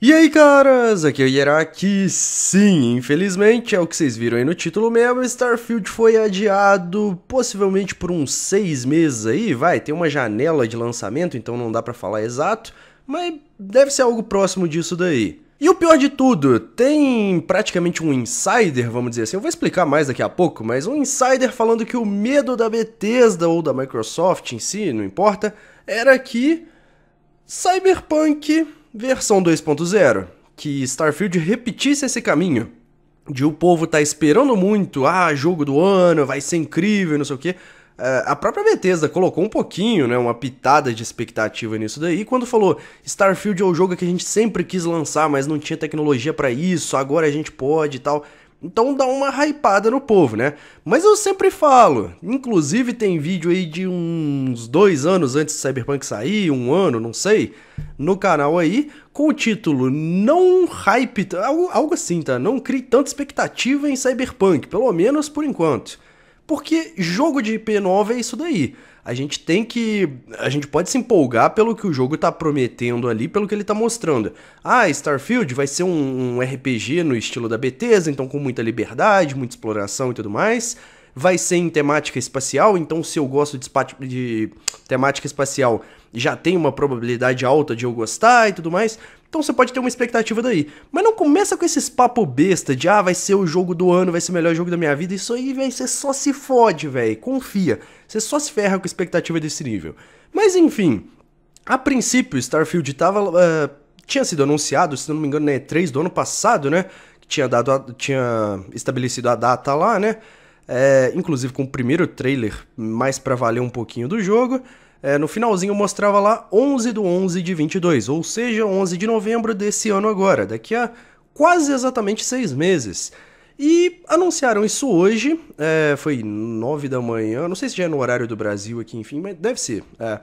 E aí, caras? Aqui é o Hieraki. Sim, infelizmente, é o que vocês viram aí no título mesmo, Starfield foi adiado possivelmente por uns seis meses aí, vai, tem uma janela de lançamento, então não dá para falar exato, mas deve ser algo próximo disso daí. E o pior de tudo, tem praticamente um insider, vamos dizer assim, eu vou explicar mais daqui a pouco, mas um insider falando que o medo da Bethesda ou da Microsoft em si, não importa, era que Cyberpunk versão 2.0, que Starfield repetisse esse caminho. De o povo tá esperando muito, ah, jogo do ano, vai ser incrível, não sei o quê. Eh, a própria Bethesda colocou um pouquinho, né, uma pitada de expectativa nisso daí, quando falou Starfield é o jogo que a gente sempre quis lançar, mas não tinha tecnologia para isso, agora a gente pode e tal. Então dá uma hypada no povo, né? Mas eu sempre falo, inclusive tem vídeo aí de uns dois anos antes do Cyberpunk sair, um ano, não sei, no canal aí, com o título Não Hype, algo, algo assim, tá? Não crie tanta expectativa em Cyberpunk, pelo menos por enquanto. Porque jogo de IP nova é isso daí a gente tem que. A gente pode se empolgar pelo que o jogo tá prometendo ali, pelo que ele tá mostrando. Ah, Starfield vai ser um, um RPG no estilo da Bethesda, então com muita liberdade, muita exploração e tudo mais vai ser em temática espacial, então se eu gosto de, de, temática espacial, já tem uma probabilidade alta de eu gostar e tudo mais. Então você pode ter uma expectativa daí. Mas não começa com esses papo besta de ah, vai ser o jogo do ano, vai ser o melhor jogo da minha vida. Isso aí, velho, você só se fode, velho. Confia. Você só se ferra com expectativa desse nível. Mas enfim, a princípio, Starfield tava. Uh, tinha sido anunciado, se não me engano, na 3 do ano passado, né? Tinha, dado a, tinha estabelecido a data lá, né? É, inclusive com o primeiro trailer mais para valer um pouquinho do jogo é, no finalzinho mostrava lá 11 do 11 de 22, ou seja, 11 de novembro desse ano agora, daqui a quase exatamente seis meses. E anunciaram isso hoje, é, foi 9 da manhã, não sei se já é no horário do Brasil aqui, enfim, mas deve ser. É.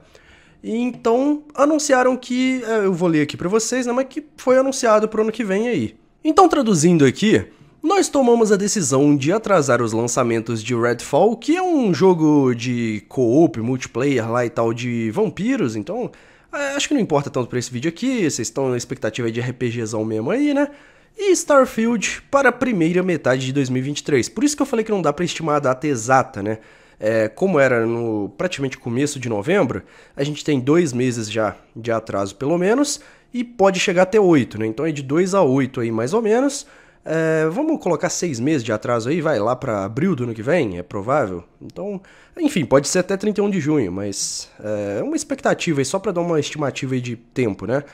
Então, anunciaram que, é, eu vou ler aqui para vocês, né, mas que foi anunciado pro ano que vem aí. Então, traduzindo aqui, nós tomamos a decisão de atrasar os lançamentos de Redfall, que é um jogo de co-op, multiplayer lá e tal de vampiros, então é, acho que não importa tanto para esse vídeo aqui, vocês estão na expectativa de RPGzão mesmo aí, né? E Starfield para a primeira metade de 2023. Por isso que eu falei que não dá para estimar a data exata, né? É, como era no praticamente começo de novembro, a gente tem dois meses já de atraso pelo menos, e pode chegar até oito, né? Então é de dois a oito aí mais ou menos. É, vamos colocar seis meses de atraso aí, vai lá para abril do ano que vem, é provável. Então, enfim, pode ser até 31 de junho, mas é, é uma expectativa aí, só para dar uma estimativa aí de tempo, né?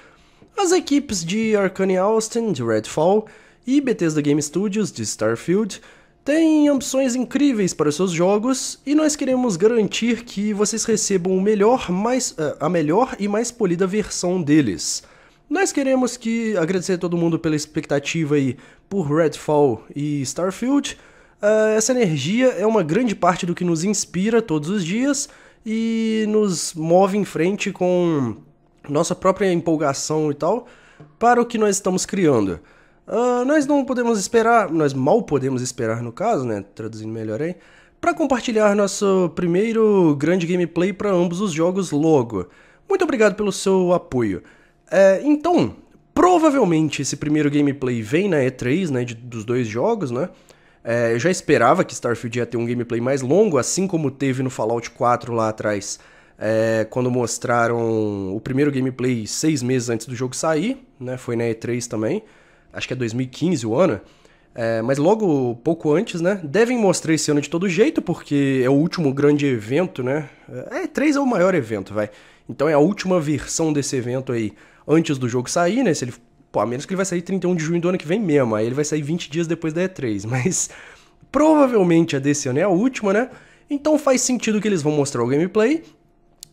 As equipes de Arcane Austin, de Redfall, e Bethesda Game Studios, de Starfield, têm ambições incríveis para seus jogos e nós queremos garantir que vocês recebam o melhor, mais, é, a melhor e mais polida versão deles. Nós queremos que agradecer a todo mundo pela expectativa aí por Redfall e Starfield. Uh, essa energia é uma grande parte do que nos inspira todos os dias e nos move em frente com nossa própria empolgação e tal para o que nós estamos criando. Uh, nós não podemos esperar, nós mal podemos esperar no caso, né? Traduzindo melhor aí, para compartilhar nosso primeiro grande gameplay para ambos os jogos logo. Muito obrigado pelo seu apoio. É, então, provavelmente esse primeiro gameplay vem na E3, né, de, dos dois jogos, né? É, eu já esperava que Starfield ia ter um gameplay mais longo, assim como teve no Fallout 4 lá atrás, é, quando mostraram o primeiro gameplay seis meses antes do jogo sair, né? Foi na E3 também, acho que é 2015 o ano. É, mas logo pouco antes, né? Devem mostrar esse ano de todo jeito, porque é o último grande evento, né? É, 3 é o maior evento, vai. Então é a última versão desse evento aí antes do jogo sair, né? Se ele, pô, a menos que ele vai sair 31 de junho do ano que vem mesmo, aí ele vai sair 20 dias depois da E3, mas provavelmente a desse ano é a última, né? Então faz sentido que eles vão mostrar o gameplay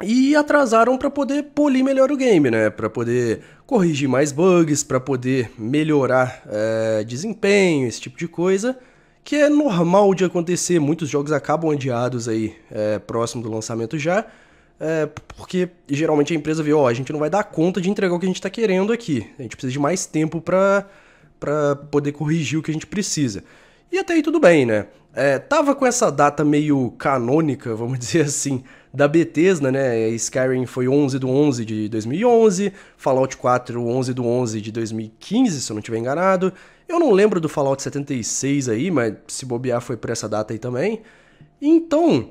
e atrasaram para poder polir melhor o game, né? Para poder corrigir mais bugs, para poder melhorar é, desempenho, esse tipo de coisa, que é normal de acontecer. Muitos jogos acabam adiados aí é, próximo do lançamento já. É, porque geralmente a empresa vê, ó, oh, a gente não vai dar conta de entregar o que a gente está querendo aqui. A gente precisa de mais tempo para poder corrigir o que a gente precisa. E até aí tudo bem, né? É, tava com essa data meio canônica, vamos dizer assim, da Bethesda, né? É, Skyrim foi 11 do 11 de 2011, Fallout 4 11 do 11 de 2015, se eu não estiver enganado. Eu não lembro do Fallout 76 aí, mas se bobear foi por essa data aí também. Então,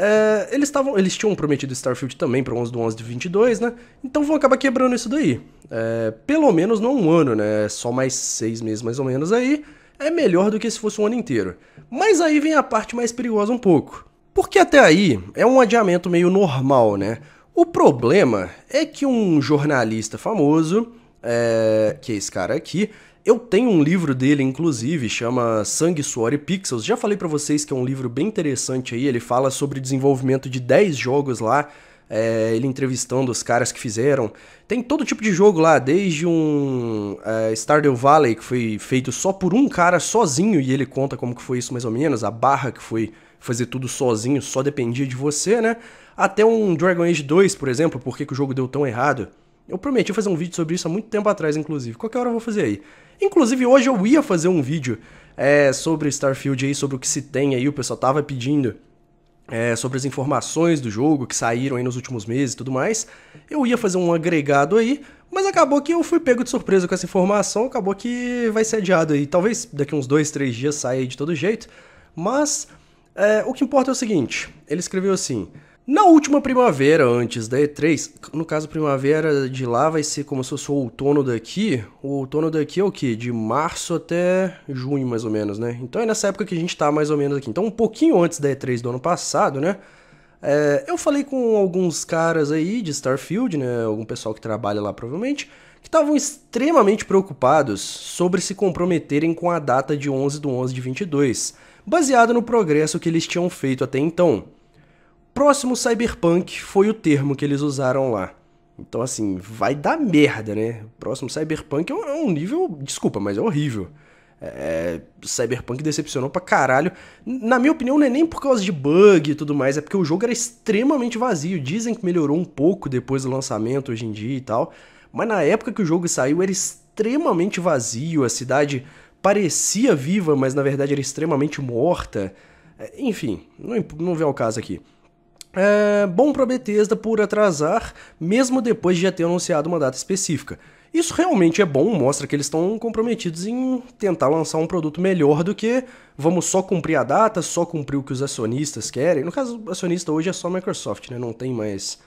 é, eles, tavam, eles tinham prometido Starfield também para 11 do 11 de 22, né? Então vão acabar quebrando isso daí. É, pelo menos não um ano, né? É só mais seis meses mais ou menos aí. É melhor do que se fosse um ano inteiro. Mas aí vem a parte mais perigosa um pouco. Porque até aí é um adiamento meio normal, né? O problema é que um jornalista famoso, é, que é esse cara aqui, eu tenho um livro dele, inclusive, chama Sangue, Suor e Pixels. Já falei para vocês que é um livro bem interessante aí. Ele fala sobre desenvolvimento de 10 jogos lá. É, ele entrevistando os caras que fizeram. Tem todo tipo de jogo lá, desde um é, Stardew Valley que foi feito só por um cara sozinho e ele conta como que foi isso mais ou menos, a barra que foi fazer tudo sozinho, só dependia de você, né? Até um Dragon Age 2, por exemplo, por que, que o jogo deu tão errado? Eu prometi fazer um vídeo sobre isso há muito tempo atrás, inclusive. Qualquer hora eu vou fazer aí. Inclusive, hoje eu ia fazer um vídeo é, sobre Starfield aí, sobre o que se tem aí, o pessoal tava pedindo. É, sobre as informações do jogo que saíram aí nos últimos meses e tudo mais. Eu ia fazer um agregado aí, mas acabou que eu fui pego de surpresa com essa informação, acabou que vai ser adiado aí. Talvez daqui uns dois, três dias saia de todo jeito, mas é, o que importa é o seguinte: ele escreveu assim. Na última primavera, antes da E3, no caso primavera de lá vai ser como se fosse o outono daqui. O outono daqui é o que? De março até junho, mais ou menos, né? Então é nessa época que a gente tá mais ou menos aqui. Então um pouquinho antes da E3 do ano passado, né? É, eu falei com alguns caras aí de Starfield, né? Algum pessoal que trabalha lá provavelmente, que estavam extremamente preocupados sobre se comprometerem com a data de 11 do 11 de 22, baseado no progresso que eles tinham feito até então próximo cyberpunk foi o termo que eles usaram lá. Então, assim, vai dar merda, né? O próximo Cyberpunk é, é um nível. Desculpa, mas é horrível. É, é, cyberpunk decepcionou pra caralho. Na minha opinião, não é nem por causa de bug e tudo mais, é porque o jogo era extremamente vazio. Dizem que melhorou um pouco depois do lançamento hoje em dia e tal. Mas na época que o jogo saiu, era extremamente vazio. A cidade parecia viva, mas na verdade era extremamente morta. É, enfim, não, não vem ao caso aqui. É, bom para Bethesda por atrasar, mesmo depois de já ter anunciado uma data específica. Isso realmente é bom, mostra que eles estão comprometidos em tentar lançar um produto melhor do que vamos só cumprir a data, só cumprir o que os acionistas querem. No caso, o acionista hoje é só Microsoft, né? Não tem mais.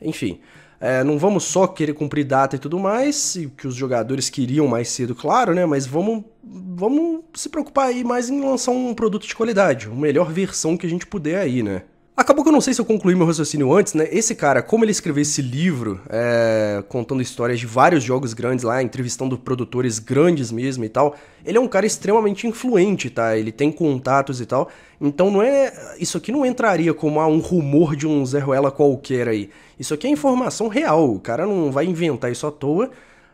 Enfim. É, não vamos só querer cumprir data e tudo mais, e que os jogadores queriam mais cedo, claro, né? Mas vamos, vamos se preocupar aí mais em lançar um produto de qualidade, a melhor versão que a gente puder aí, né? Acabou que eu não sei se eu concluí meu raciocínio antes, né? Esse cara, como ele escreveu esse livro, é, contando histórias de vários jogos grandes lá, entrevistando produtores grandes mesmo e tal, ele é um cara extremamente influente, tá? Ele tem contatos e tal. Então não é. Isso aqui não entraria como ah, um rumor de um Zé Ruela qualquer aí. Isso aqui é informação real. O cara não vai inventar isso à toa.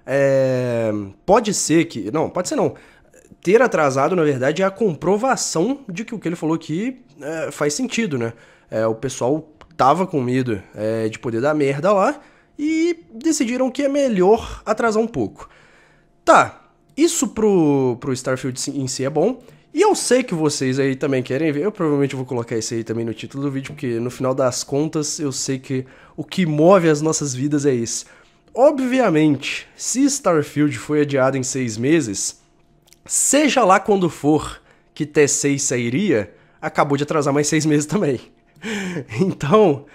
É, pode ser que. Não, pode ser não ter atrasado, na verdade, é a comprovação de que o que ele falou aqui é, faz sentido, né? É, o pessoal tava com medo é, de poder dar merda lá e decidiram que é melhor atrasar um pouco. Tá, isso pro, pro Starfield em si é bom. E eu sei que vocês aí também querem ver. Eu provavelmente vou colocar isso aí também no título do vídeo, porque no final das contas eu sei que o que move as nossas vidas é isso. Obviamente, se Starfield foi adiado em seis meses, seja lá quando for que T6 sairia, acabou de atrasar mais seis meses também. Então,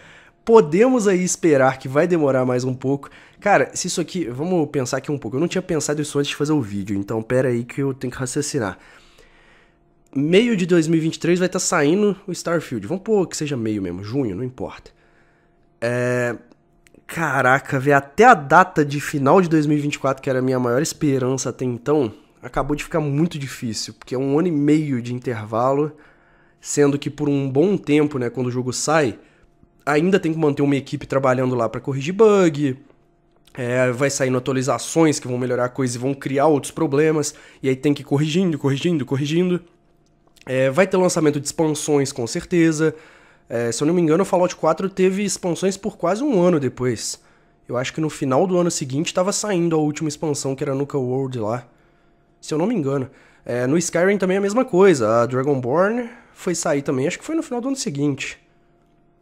podemos aí esperar que vai demorar mais um pouco. Cara, se isso aqui, vamos pensar aqui um pouco. Eu não tinha pensado isso antes de fazer o vídeo, então pera aí que eu tenho que raciocinar. Meio de 2023 vai estar tá saindo o Starfield. Vamos pôr que seja meio mesmo, junho, não importa. É... Caraca, velho, até a data de final de 2024, que era a minha maior esperança até então, acabou de ficar muito difícil, porque é um ano e meio de intervalo sendo que por um bom tempo, né, quando o jogo sai, ainda tem que manter uma equipe trabalhando lá para corrigir bug. É, vai saindo atualizações que vão melhorar a coisa e vão criar outros problemas, e aí tem que ir corrigindo, corrigindo, corrigindo. É, vai ter lançamento de expansões, com certeza. É, se eu não me engano, o Fallout 4 teve expansões por quase um ano depois. Eu acho que no final do ano seguinte estava saindo a última expansão, que era Nuka World lá. Se eu não me engano. É, no Skyrim também é a mesma coisa. A Dragonborn foi sair também, acho que foi no final do ano seguinte.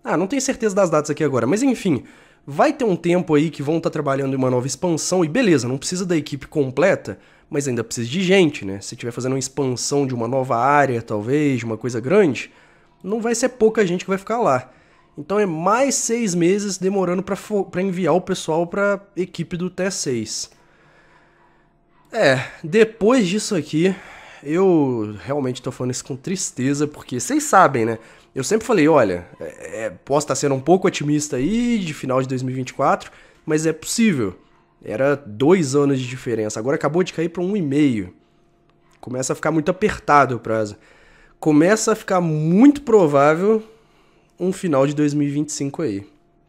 Ah, não tenho certeza das datas aqui agora, mas enfim, vai ter um tempo aí que vão estar tá trabalhando em uma nova expansão e beleza, não precisa da equipe completa, mas ainda precisa de gente, né? Se tiver fazendo uma expansão de uma nova área, talvez, de uma coisa grande, não vai ser pouca gente que vai ficar lá. Então é mais seis meses demorando para enviar o pessoal para equipe do T6. É, depois disso aqui, eu realmente tô falando isso com tristeza, porque vocês sabem, né? Eu sempre falei, olha, é, é posso estar sendo um pouco otimista aí de final de 2024, mas é possível. Era dois anos de diferença, agora acabou de cair para um e meio. Começa a ficar muito apertado o prazo. Começa a ficar muito provável um final de 2025 aí.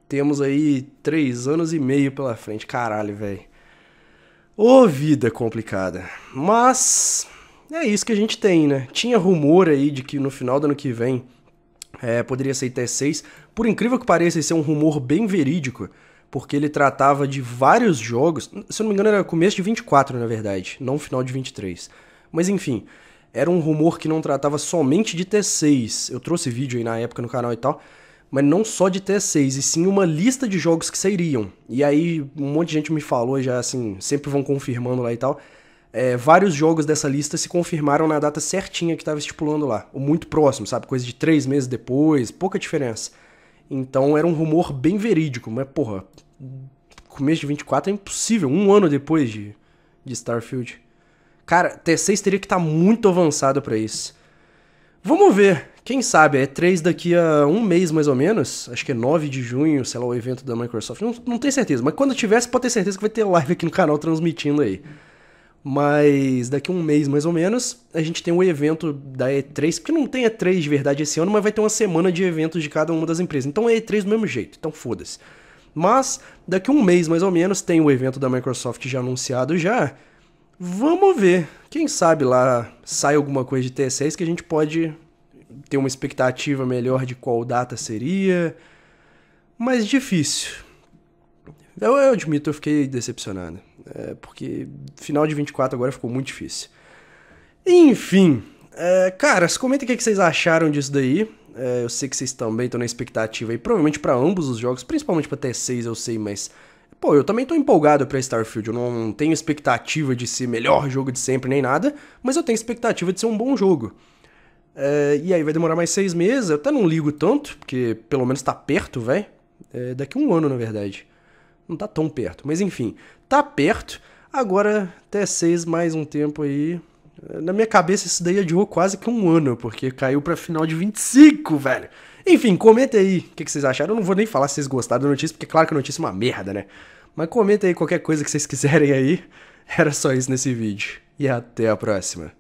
Temos aí três anos e meio pela frente, caralho, velho. Ô oh, vida complicada. Mas é isso que a gente tem, né? Tinha rumor aí de que no final do ano que vem é, poderia ser T6. Por incrível que pareça, esse é um rumor bem verídico, porque ele tratava de vários jogos. Se eu não me engano, era começo de 24, na verdade, não final de 23. Mas enfim, era um rumor que não tratava somente de T6. Eu trouxe vídeo aí na época no canal e tal mas não só de t 6 e sim uma lista de jogos que sairiam. E aí um monte de gente me falou, já assim, sempre vão confirmando lá e tal. É, vários jogos dessa lista se confirmaram na data certinha que estava estipulando lá. Ou muito próximo, sabe? Coisa de três meses depois, pouca diferença. Então era um rumor bem verídico, mas porra, começo de 24 é impossível, um ano depois de, de Starfield. Cara, T6 teria que estar tá muito avançado para isso. Vamos ver. Quem sabe, é três daqui a um mês mais ou menos, acho que é 9 de junho, sei lá, o evento da Microsoft, não, não tenho certeza, mas quando tivesse pode ter certeza que vai ter live aqui no canal transmitindo aí. Mas daqui a um mês mais ou menos, a gente tem o um evento da E3, porque não tem E3 de verdade esse ano, mas vai ter uma semana de eventos de cada uma das empresas. Então é E3 do mesmo jeito, então foda-se. Mas daqui a um mês mais ou menos tem o evento da Microsoft já anunciado já. Vamos ver. Quem sabe lá sai alguma coisa de T6 que a gente pode ter uma expectativa melhor de qual data seria, mas difícil. Eu, eu admito, eu fiquei decepcionado, é, porque final de 24 agora ficou muito difícil. Enfim, é, caras, comenta o que, vocês acharam disso daí. É, eu sei que vocês também estão na expectativa aí, provavelmente para ambos os jogos, principalmente para T6 eu sei, mas pô, eu também tô empolgado pra Starfield. Eu não tenho expectativa de ser melhor jogo de sempre nem nada, mas eu tenho expectativa de ser um bom jogo. É, e aí vai demorar mais seis meses. Eu até não ligo tanto, porque pelo menos tá perto, velho. É, daqui um ano, na verdade. Não tá tão perto, mas enfim, tá perto. Agora, até seis, mais um tempo aí. Eh, na minha cabeça, isso daí adiou quase que um ano, porque caiu pra final de 25, velho. Enfim, comenta aí o que, que, vocês acharam. Eu não vou nem falar se vocês gostaram da notícia, porque é claro que a notícia é uma merda, né? Mas comenta aí qualquer coisa que vocês quiserem aí. Era só isso nesse vídeo. E até a próxima.